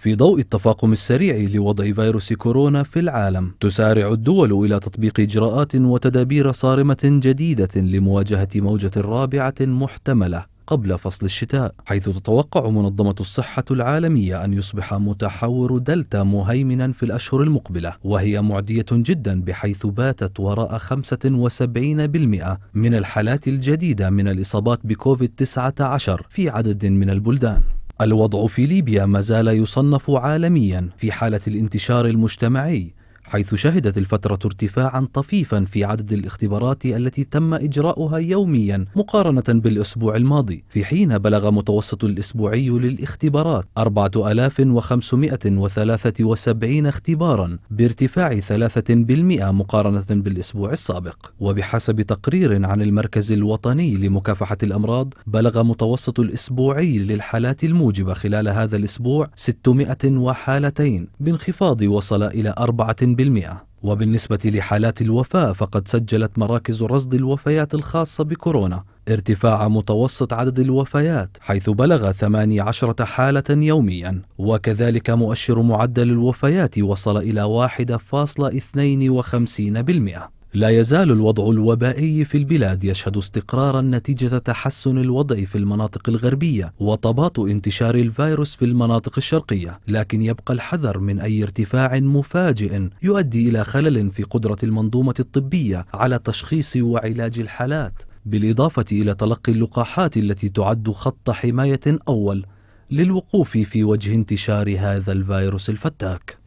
في ضوء التفاقم السريع لوضع فيروس كورونا في العالم تسارع الدول إلى تطبيق إجراءات وتدابير صارمة جديدة لمواجهة موجة رابعة محتملة قبل فصل الشتاء حيث تتوقع منظمة الصحة العالمية أن يصبح متحور دلتا مهيمنا في الأشهر المقبلة وهي معدية جدا بحيث باتت وراء 75% من الحالات الجديدة من الإصابات بكوفيد-19 في عدد من البلدان الوضع في ليبيا ما زال يصنف عالميا في حالة الانتشار المجتمعي حيث شهدت الفترة ارتفاعا طفيفا في عدد الاختبارات التي تم إجراؤها يوميا مقارنة بالأسبوع الماضي في حين بلغ متوسط الأسبوعي للاختبارات 4573 اختبارا بارتفاع 3% مقارنة بالأسبوع السابق وبحسب تقرير عن المركز الوطني لمكافحة الأمراض بلغ متوسط الأسبوعي للحالات الموجبة خلال هذا الأسبوع 600 وحالتين بانخفاض وصل إلى 4% وبالنسبة لحالات الوفاة فقد سجلت مراكز رصد الوفيات الخاصة بكورونا ارتفاع متوسط عدد الوفيات حيث بلغ 18 حالة يوميا وكذلك مؤشر معدل الوفيات وصل إلى 1.52% لا يزال الوضع الوبائي في البلاد يشهد استقرارا نتيجة تحسن الوضع في المناطق الغربية وتباطؤ انتشار الفيروس في المناطق الشرقية لكن يبقى الحذر من أي ارتفاع مفاجئ يؤدي إلى خلل في قدرة المنظومة الطبية على تشخيص وعلاج الحالات بالإضافة إلى تلقي اللقاحات التي تعد خط حماية أول للوقوف في وجه انتشار هذا الفيروس الفتاك